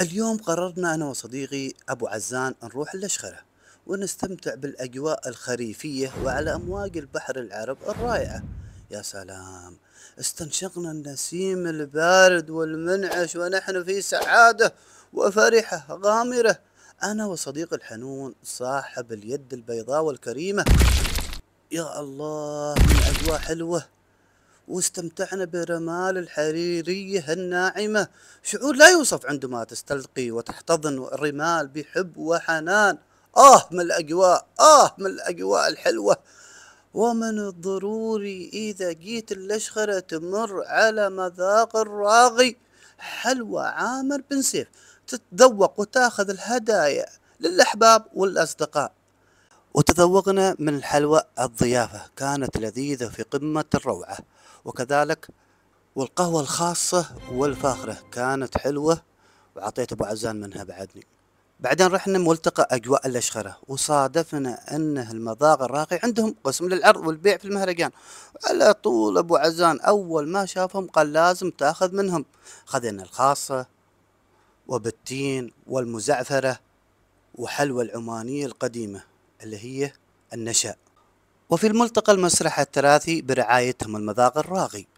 اليوم قررنا أنا وصديقي أبو عزان نروح الأشخرة ونستمتع بالأجواء الخريفية وعلى أمواج البحر العرب الرائعة يا سلام استنشقنا النسيم البارد والمنعش ونحن في سعادة وفرحة غامرة أنا وصديق الحنون صاحب اليد البيضاء والكريمة يا الله من أجواء حلوة واستمتعنا برمال الحريرية الناعمة شعور لا يوصف عندما تستلقي وتحتضن الرمال بحب وحنان آه من الأجواء آه من الأجواء الحلوة ومن الضروري إذا جيت اللشخرة تمر على مذاق الراغي حلوى عامر بن سيف تتذوق وتاخذ الهدايا للأحباب والأصدقاء وتذوقنا من الحلوى الضيافة كانت لذيذة في قمة الروعة وكذلك والقهوة الخاصة والفاخرة كانت حلوة وعطيت أبو عزان منها بعدني بعدين رحنا ملتقى أجواء الأشخرة وصادفنا أنه المذاق الراقي عندهم قسم للعرض والبيع في المهرجان على طول أبو عزان أول ما شافهم قال لازم تاخذ منهم خذنا الخاصة وبالتين والمزعفرة وحلوى العمانية القديمة اللي هي النشأ وفي الملتقى المسرح التراثي برعايتهم المذاق الراغي